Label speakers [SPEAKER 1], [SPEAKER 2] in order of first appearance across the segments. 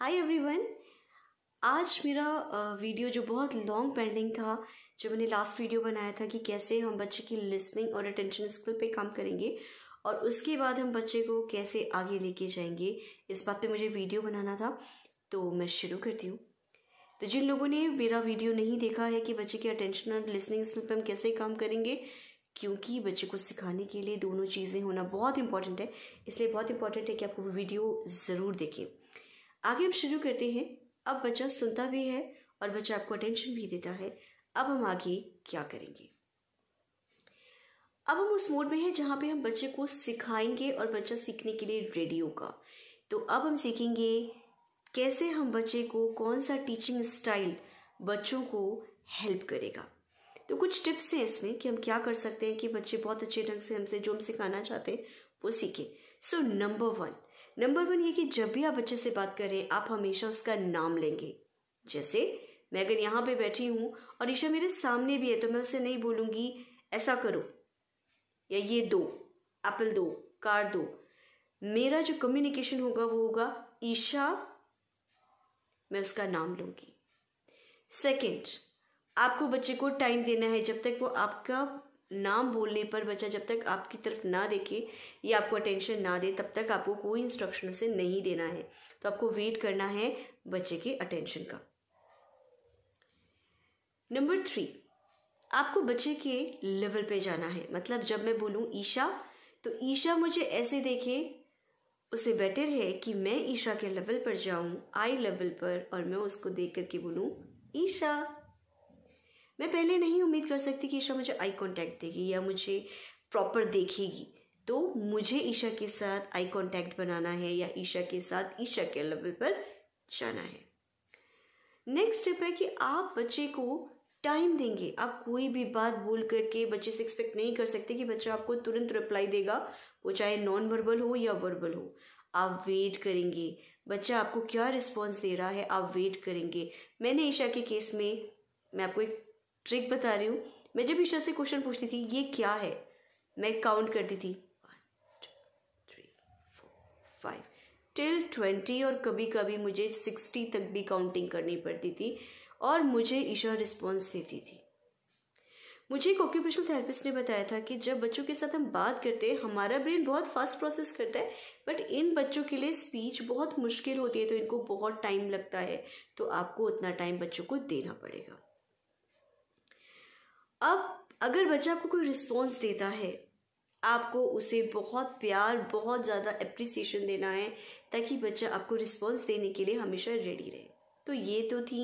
[SPEAKER 1] hi everyone आज मेरा video जो बहुत लॉन्ग पेंडिंग था जो मैंने लास्ट वीडियो बनाया था कि कैसे हम बच्चे की लिसनिंग और अटेंशन स्किल पे काम करेंगे और उसके बाद हम बच्चे को कैसे आगे लेके जाएंगे इस बात पे मुझे वीडियो बनाना था तो मैं शुरू करती हूँ तो जिन लोगों ने मेरा वीडियो नहीं देखा है कि बच्चे की अटेंशन और लिसनिंग स्किल पर हम कैसे काम करेंगे क्योंकि बच्चे को सिखाने के लिए दोनों चीज़ें होना बहुत इंपॉर्टेंट है इसलिए बहुत इंपॉर्टेंट है कि आपको वो वीडियो ज़रूर देखें आगे हम शुरू करते हैं अब बच्चा सुनता भी है और बच्चा आपको अटेंशन भी देता है अब हम आगे क्या करेंगे अब हम उस मोड में हैं जहाँ पे हम बच्चे को सिखाएंगे और बच्चा सीखने के लिए रेडी होगा तो अब हम सीखेंगे कैसे हम बच्चे को कौन सा टीचिंग स्टाइल बच्चों को हेल्प करेगा तो कुछ टिप्स हैं इसमें कि हम क्या कर सकते हैं कि बच्चे बहुत अच्छे ढंग से हमसे जो हम सिखाना चाहते हैं वो सीखें so number one number one ये कि जब भी आप बच्चे से बात करें आप हमेशा उसका नाम लेंगे जैसे मैं अगर यहाँ पे बैठी हूँ और ईशा मेरे सामने भी है तो मैं उसे नहीं बोलूँगी ऐसा करो या ये दो एप्पल दो कार दो मेरा जो कम्युनिकेशन होगा वो होगा ईशा मैं उसका नाम लूँगी सेकंड आपको बच्चे को टाइम देना है जब तक वो आपका नाम बोलने पर बच्चा जब तक आपकी तरफ ना देखे या आपको अटेंशन ना दे तब तक आपको कोई इंस्ट्रक्शन उसे नहीं देना है तो आपको वेट करना है बच्चे के अटेंशन का नंबर थ्री आपको बच्चे के लेवल पे जाना है मतलब जब मैं बोलूँ ईशा तो ईशा मुझे ऐसे देखे उससे बेटर है कि मैं ईशा के लेवल पर जाऊँ आई लेवल पर और मैं उसको देख करके बोलूँ ईशा मैं पहले नहीं उम्मीद कर सकती कि ईशा मुझे आई कॉन्टैक्ट देगी या मुझे प्रॉपर देखेगी तो मुझे ईशा के साथ आई कॉन्टैक्ट बनाना है या ईशा के साथ ईशा के लेवल पर जाना है नेक्स्ट स्टेप है कि आप बच्चे को टाइम देंगे आप कोई भी बात बोल करके बच्चे से एक्सपेक्ट नहीं कर सकते कि बच्चा आपको तुरंत रिप्लाई देगा वो चाहे नॉन वर्बल हो या वर्बल हो आप वेट करेंगे बच्चा आपको क्या रिस्पॉन्स दे रहा है आप वेट करेंगे मैंने ईशा के केस में मैं आपको एक ट्रिक बता रही हूँ मैं जब ईशा से क्वेश्चन पूछती थी ये क्या है मैं काउंट करती थी one two three four five till twenty और कभी कभी मुझे सिक्सटी तक भी काउंटिंग करनी पड़ती थी और मुझे ईशा रिस्पॉन्स देती थी मुझे एक ऑक्यूपेशनल थेरेपिस्ट ने बताया था कि जब बच्चों के साथ हम बात करते हैं हमारा ब्रेन बहुत फास्ट प्रोसेस करता है बट इन बच्चों के लिए स्पीच बहुत मुश्किल होती है तो इनको बहुत टाइम लगता है तो आपको उतना टाइम बच्चों को देना पड़ेगा अब अगर बच्चा आपको कोई रिस्पॉन्स देता है आपको उसे बहुत प्यार बहुत ज़्यादा एप्रिसिएशन देना है ताकि बच्चा आपको रिस्पॉन्स देने के लिए हमेशा रेडी रहे तो ये तो थी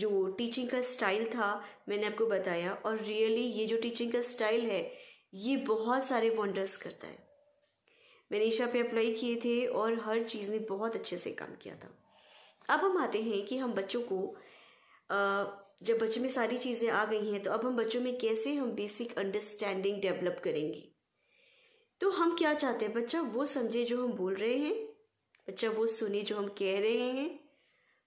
[SPEAKER 1] जो टीचिंग का स्टाइल था मैंने आपको बताया और रियली ये जो टीचिंग का स्टाइल है ये बहुत सारे वंडर्स करता है मैंने ईशा पे अप्लाई किए थे और हर चीज़ ने बहुत अच्छे से काम किया था अब हम आते हैं कि हम बच्चों को आ, जब बच्चों में सारी चीज़ें आ गई हैं तो अब हम बच्चों में कैसे हम बेसिक अंडरस्टैंडिंग डेवलप करेंगे तो हम क्या चाहते हैं बच्चा वो समझे जो हम बोल रहे हैं बच्चा वो सुने जो हम कह रहे हैं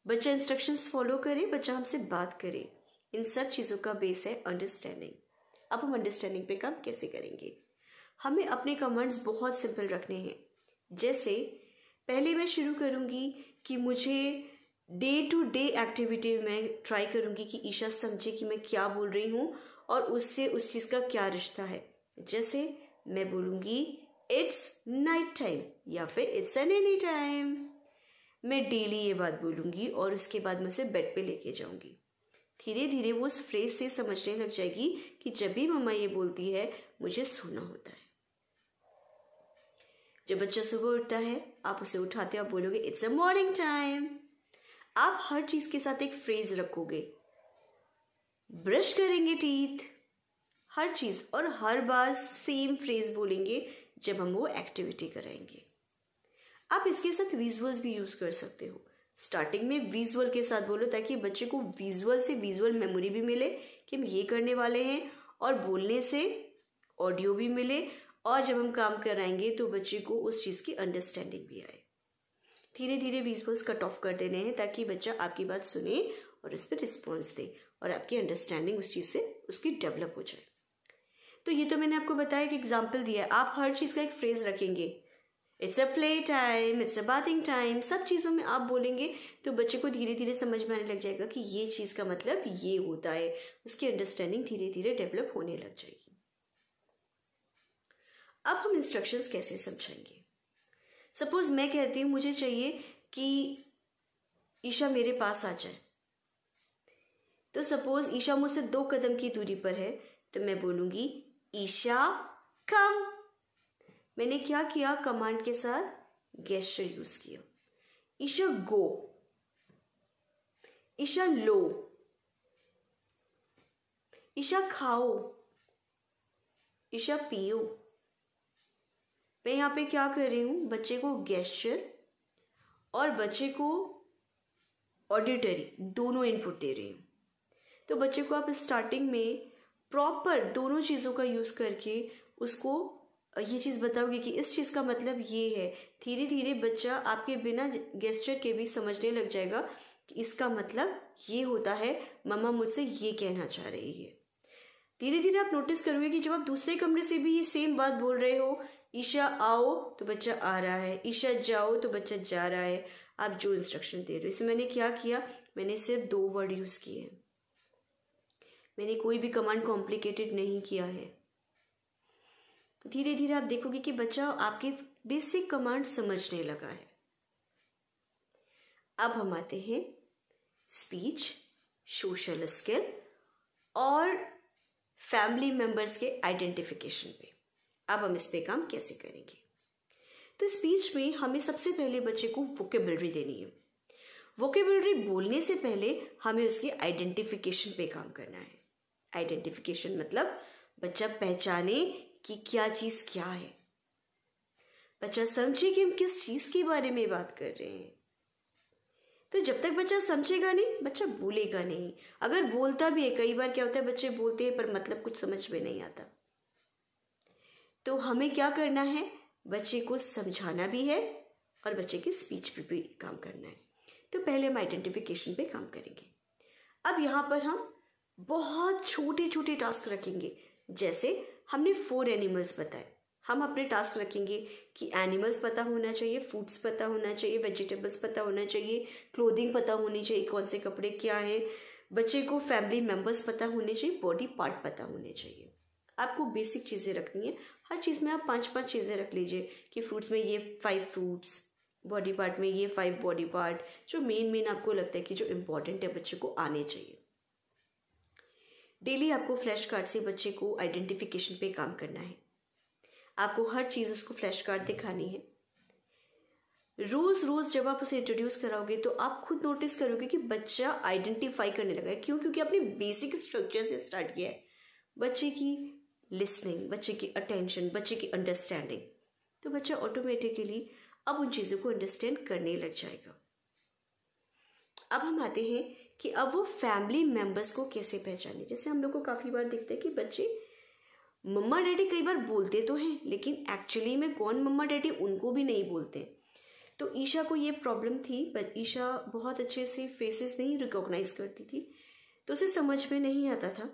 [SPEAKER 1] बच्चा इंस्ट्रक्शंस फॉलो करे बच्चा हमसे बात करे इन सब चीज़ों का बेस है अंडरस्टैंडिंग अब हम अंडरस्टैंडिंग पे काम कैसे करेंगे हमें अपने कमेंट्स बहुत सिंपल रखने हैं जैसे पहले मैं शुरू करूँगी कि मुझे डे टू डे एक्टिविटी मैं ट्राई करूंगी कि ईशा समझे कि मैं क्या बोल रही हूँ और उससे उस चीज़ का क्या रिश्ता है जैसे मैं बोलूंगी इट्स नाइट टाइम या फिर इट्स एन एनी टाइम मैं डेली ये बात बोलूँगी और उसके बाद मैं उसे बेड पे लेके जाऊंगी धीरे धीरे वो उस फ्रेज से समझने लग जाएगी कि जब भी मम्मा ये बोलती है मुझे सोना होता है जब बच्चा सुबह उठता है आप उसे उठाते हो आप बोलोगे इट्स अ मॉर्निंग टाइम आप हर चीज के साथ एक फ्रेज रखोगे ब्रश करेंगे टीथ हर चीज और हर बार सेम फ्रेज बोलेंगे जब हम वो एक्टिविटी कराएंगे आप इसके साथ विजुअल्स भी यूज कर सकते हो स्टार्टिंग में विजुअल के साथ बोलो ताकि बच्चे को विजुअल से विजुअल मेमोरी भी मिले कि हम ये करने वाले हैं और बोलने से ऑडियो भी मिले और जब हम काम कराएंगे तो बच्चे को उस चीज़ की अंडरस्टैंडिंग भी आए धीरे धीरे विजुअल्स कट ऑफ कर देने हैं ताकि बच्चा आपकी बात सुने और उस पर रिस्पॉन्स दे और आपकी अंडरस्टैंडिंग उस चीज़ से उसकी डेवलप हो जाए तो ये तो मैंने आपको बताया कि एग्जाम्पल दिया है आप हर चीज़ का एक फ्रेज रखेंगे it's a play time it's a bathing time सब चीज़ों में आप बोलेंगे तो बच्चे को धीरे धीरे समझ में आने लग जाएगा कि ये चीज़ का मतलब ये होता है उसकी अंडरस्टैंडिंग धीरे धीरे डेवलप होने लग जाएगी अब हम इंस्ट्रक्शंस कैसे समझाएंगे सपोज़ मैं कहती हूँ मुझे चाहिए कि ईशा मेरे पास आ जाए तो सपोज़ ईशा मुझसे दो कदम की दूरी पर है तो मैं बोलूंगी ईशा कम मैंने क्या किया कमांड के साथ गैस्टर यूज़ किया ईशा गो ईशा लो ईशा खाओ ईशा पियो मैं यहाँ पे क्या कर रही हूँ बच्चे को गेस्चर और बच्चे को ऑडिटरी दोनों इनपुट दे रही हूँ तो बच्चे को आप स्टार्टिंग में प्रॉपर दोनों चीज़ों का यूज़ करके उसको ये चीज़ बताओगे कि इस चीज़ का मतलब ये है धीरे धीरे बच्चा आपके बिना गेस्चर के भी समझने लग जाएगा कि इसका मतलब ये होता है मम्मा मुझसे ये कहना चाह रही है धीरे धीरे आप नोटिस करोगे कि जब आप दूसरे कमरे से भी ये सेम बात बोल रहे हो ईशा आओ तो बच्चा आ रहा है ईशा जाओ तो बच्चा जा रहा है आप जो इंस्ट्रक्शन दे रहे हो इसमें मैंने क्या किया मैंने सिर्फ दो वर्ड यूज़ किए हैं मैंने कोई भी कमांड कॉम्प्लिकेटेड नहीं किया है तो धीरे धीरे आप देखोगे कि बच्चा आपके बेसिक कमांड समझने लगा है अब हम आते हैं स्पीच सोशल स्किल और फैमिली मेंबर्स के आइडेंटिफिकेशन पे अब हम इस पर काम कैसे करेंगे तो स्पीच में हमें सबसे पहले बच्चे को वोकेबलरी देनी है वोकेबलरी बोलने से पहले हमें उसके आइडेंटिफिकेशन पे काम करना है आइडेंटिफिकेशन मतलब बच्चा पहचाने कि क्या चीज़ क्या है बच्चा समझे कि हम किस चीज़ के बारे में बात कर रहे हैं तो जब तक बच्चा समझेगा नहीं बच्चा बोलेगा नहीं अगर बोलता भी है कई बार क्या होता है बच्चे बोलते हैं पर मतलब कुछ समझ में नहीं आता तो हमें क्या करना है बच्चे को समझाना भी है और बच्चे की स्पीच पे भी काम करना है तो पहले हम आइडेंटिफिकेशन पे काम करेंगे अब यहाँ पर हम बहुत छोटे छोटे टास्क रखेंगे जैसे हमने फोर एनिमल्स बताए हम अपने टास्क रखेंगे कि एनिमल्स पता होना चाहिए फूड्स पता होना चाहिए वेजिटेबल्स पता होना चाहिए क्लोथिंग पता होनी चाहिए कौन से कपड़े क्या हैं बच्चे को फैमिली मेम्बर्स पता होने चाहिए बॉडी पार्ट पता होने चाहिए आपको बेसिक चीज़ें रखनी है हर चीज़ में आप पाँच पाँच चीज़ें रख लीजिए कि फ्रूट्स में ये फाइव फ्रूट्स बॉडी पार्ट में ये फाइव बॉडी पार्ट जो मेन मेन आपको लगता है कि जो इम्पॉर्टेंट है बच्चे को आने चाहिए डेली आपको फ्लैश कार्ड से बच्चे को आइडेंटिफिकेशन पे काम करना है आपको हर चीज़ उसको फ्लैश कार्ड दिखानी है रोज़ रोज़ जब आप उसे इंट्रोड्यूस कराओगे तो आप खुद नोटिस करोगे कि बच्चा आइडेंटिफाई करने लगा है क्यों क्योंकि आपने बेसिक स्ट्रक्चर से स्टार्ट किया है बच्चे की लिसनिंग बच्चे की अटेंशन बच्चे की अंडरस्टैंडिंग तो बच्चा ऑटोमेटिकली अब उन चीज़ों को अंडरस्टैंड करने लग जाएगा अब हम आते हैं कि अब वो फैमिली मेम्बर्स को कैसे पहचाने जैसे हम लोग को काफ़ी बार दिखता है कि बच्चे मम्मा डैडी कई बार बोलते तो हैं लेकिन एक्चुअली में कौन मम्मा डैडी उनको भी नहीं बोलते तो ईशा को ये प्रॉब्लम थी बट ईशा बहुत अच्छे से फेसेस नहीं रिकॉग्नाइज करती थी तो उसे समझ में नहीं आता था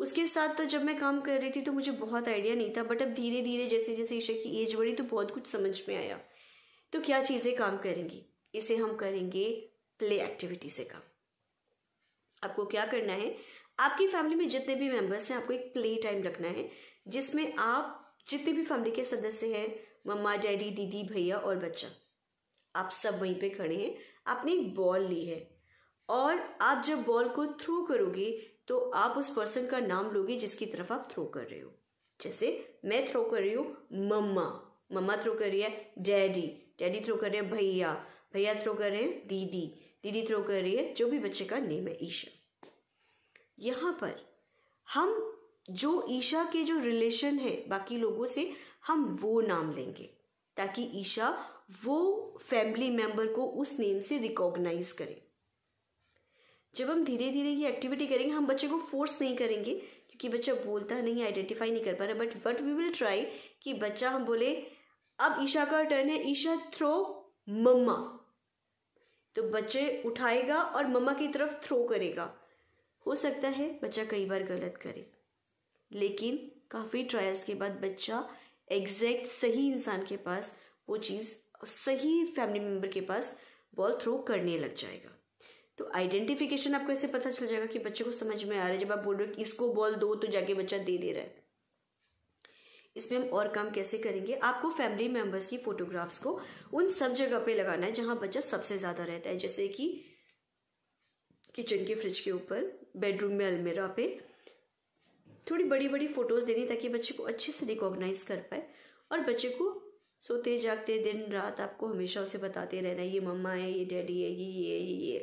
[SPEAKER 1] उसके साथ तो जब मैं काम कर रही थी तो मुझे बहुत आइडिया नहीं था बट अब धीरे धीरे जैसे जैसे ईशा की एज बढ़ी तो बहुत कुछ समझ में आया तो क्या चीज़ें काम करेंगी इसे हम करेंगे प्ले एक्टिविटी से काम आपको क्या करना है आपकी फैमिली में जितने भी मेम्बर्स हैं आपको एक प्ले टाइम रखना है जिसमें आप जितने भी फैमिली के सदस्य हैं मम्मा डैडी दीदी भैया और बच्चा आप सब वहीं पे खड़े हैं आपने एक बॉल ली है और आप जब बॉल को थ्रू करोगे तो आप उस पर्सन का नाम लोगे जिसकी तरफ आप थ्रो कर रहे हो जैसे मैं थ्रो कर रही हूँ मम्मा मम्मा थ्रो कर रही है डैडी डैडी थ्रो कर रहे हैं भैया भैया थ्रो कर रहे हैं दीदी दीदी थ्रो कर रही है जो भी बच्चे का नेम है ईशा यहाँ पर हम जो ईशा के जो रिलेशन है बाकी लोगों से हम वो नाम लेंगे ताकि ईशा वो फैमिली मेम्बर को उस नेम से रिकॉग्नाइज करें जब हम धीरे धीरे ये एक्टिविटी करेंगे हम बच्चे को फोर्स नहीं करेंगे क्योंकि बच्चा बोलता नहीं आइडेंटिफाई नहीं कर पा रहा but what we will try कि बच्चा हम बोले अब ईशा का टर्न है ईशा थ्रो मम्मा तो बच्चे उठाएगा और मम्मा की तरफ थ्रो करेगा हो सकता है बच्चा कई बार गलत करे लेकिन काफ़ी ट्रायल्स के बाद बच्चा एग्जैक्ट सही इंसान के पास वो चीज़ सही फैमिली मेम्बर के पास बॉल थ्रो करने लग जाएगा तो आइडेंटिफिकेशन आपको ऐसे पता चल जाएगा कि बच्चे को समझ में आ रहा है जब आप बोल रहे हो इसको बॉल दो तो जाके बच्चा दे दे रहा है इसमें हम और काम कैसे करेंगे आपको फैमिली मेंबर्स की फोटोग्राफ्स को उन सब जगह पे लगाना है जहाँ बच्चा सबसे ज़्यादा रहता है जैसे कि किचन के फ्रिज के ऊपर बेडरूम में अलमेरा पे थोड़ी बड़ी बड़ी फ़ोटोज़ देनी ताकि बच्चे को अच्छे से रिकॉग्नाइज कर पाए और बच्चे को सोते जागते दिन रात आपको हमेशा उसे बताते रहना ये मम्मा है ये डैडी है ये ये ये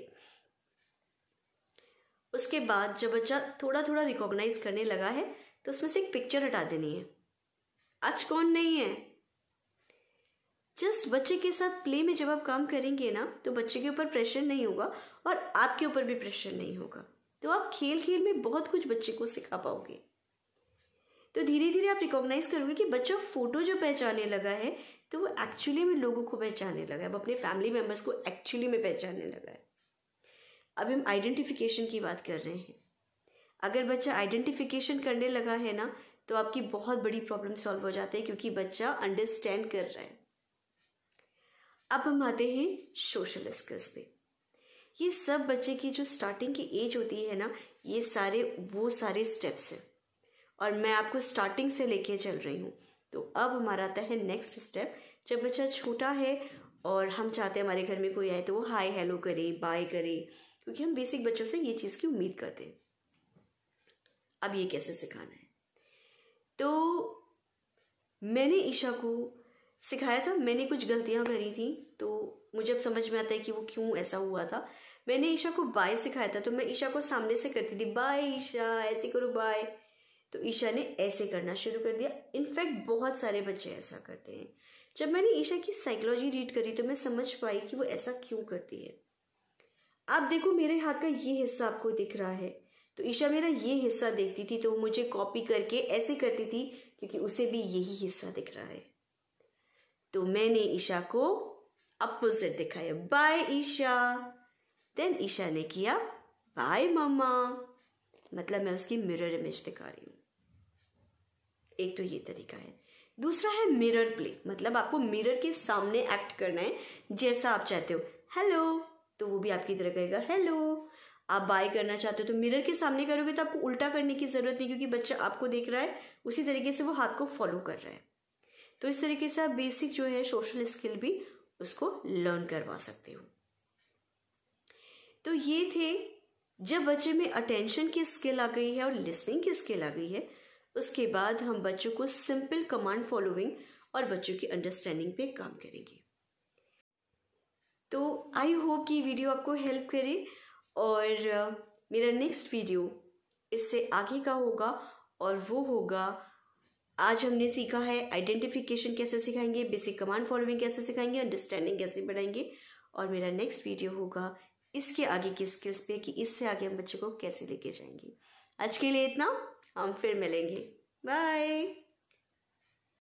[SPEAKER 1] उसके बाद जब बच्चा थोड़ा थोड़ा रिकॉग्नाइज करने लगा है तो उसमें से एक पिक्चर हटा देनी है आज कौन नहीं है जस्ट बच्चे के साथ प्ले में जब आप काम करेंगे ना तो बच्चे के ऊपर प्रेशर नहीं होगा और आपके ऊपर भी प्रेशर नहीं होगा तो आप खेल खेल में बहुत कुछ बच्चे को सिखा पाओगे तो धीरे धीरे आप रिकॉग्नाइज करोगे कि बच्चा फ़ोटो जो पहचानने लगा है तो वो एक्चुअली में लोगों को पहचानने लगा है वो अपने फैमिली मेम्बर्स को एक्चुअली में पहचानने लगा है अब हम आइडेंटिफिकेशन की बात कर रहे हैं अगर बच्चा आइडेंटिफिकेशन करने लगा है ना तो आपकी बहुत बड़ी प्रॉब्लम सॉल्व हो जाती है क्योंकि बच्चा अंडरस्टैंड कर रहा है अब हम आते हैं सोशल स्किल्स पे ये सब बच्चे की जो स्टार्टिंग की एज होती है ना ये सारे वो सारे स्टेप्स हैं और मैं आपको स्टार्टिंग से लेके चल रही हूँ तो अब हमारा आता है नेक्स्ट स्टेप जब बच्चा छोटा है और हम चाहते हैं हमारे घर में कोई आए तो वो हाय हेलो करे बाय करे क्योंकि हम बेसिक बच्चों से ये चीज़ की उम्मीद करते हैं अब ये कैसे सिखाना है तो मैंने ईशा को सिखाया था मैंने कुछ गलतियाँ करी थी तो मुझे अब समझ में आता है कि वो क्यों ऐसा हुआ था मैंने ईशा को बाय सिखाया था तो मैं ईशा को सामने से करती थी बाय ईशा ऐसे करो बाय तो ईशा ने ऐसे करना शुरू कर दिया इनफैक्ट बहुत सारे बच्चे ऐसा करते हैं जब मैंने ईशा की साइकोलॉजी रीड करी तो मैं समझ पाई कि वो ऐसा क्यों करती है आप देखो मेरे हाथ का ये हिस्सा आपको दिख रहा है तो ईशा मेरा ये हिस्सा देखती थी तो वो मुझे कॉपी करके ऐसे करती थी क्योंकि उसे भी यही हिस्सा दिख रहा है तो मैंने ईशा को अपोजिट दिखाया बाय ईशा देन ईशा ने किया बाय मम्मा मतलब मैं उसकी मिरर इमेज दिखा रही हूं एक तो ये तरीका है दूसरा है मिरर प्ले मतलब आपको मिरर के सामने एक्ट करना है जैसा आप चाहते हो हेलो तो वो भी आपकी तरह कहेगा हेलो आप बाय करना चाहते हो तो मिरर के सामने करोगे तो आपको उल्टा करने की ज़रूरत नहीं क्योंकि बच्चा आपको देख रहा है उसी तरीके से वो हाथ को फॉलो कर रहा है तो इस तरीके से आप बेसिक जो है सोशल स्किल भी उसको लर्न करवा सकते हो तो ये थे जब बच्चे में अटेंशन की स्किल आ गई है और लिसनिंग की स्किल आ गई है उसके बाद हम बच्चों को सिंपल कमांड फॉलोइंग और बच्चों की अंडरस्टैंडिंग पे काम करेंगे तो आई होप कि वीडियो आपको हेल्प करे और मेरा नेक्स्ट वीडियो इससे आगे का होगा और वो होगा आज हमने सीखा है आइडेंटिफिकेशन कैसे सिखाएंगे बेसिक कमांड फॉलोइंग कैसे सिखाएंगे अंडरस्टैंडिंग कैसे बढ़ाएंगे और मेरा नेक्स्ट वीडियो होगा इसके आगे की स्किल्स पे कि इससे आगे हम बच्चे को कैसे लेके जाएंगे आज के लिए इतना हम फिर मिलेंगे बाय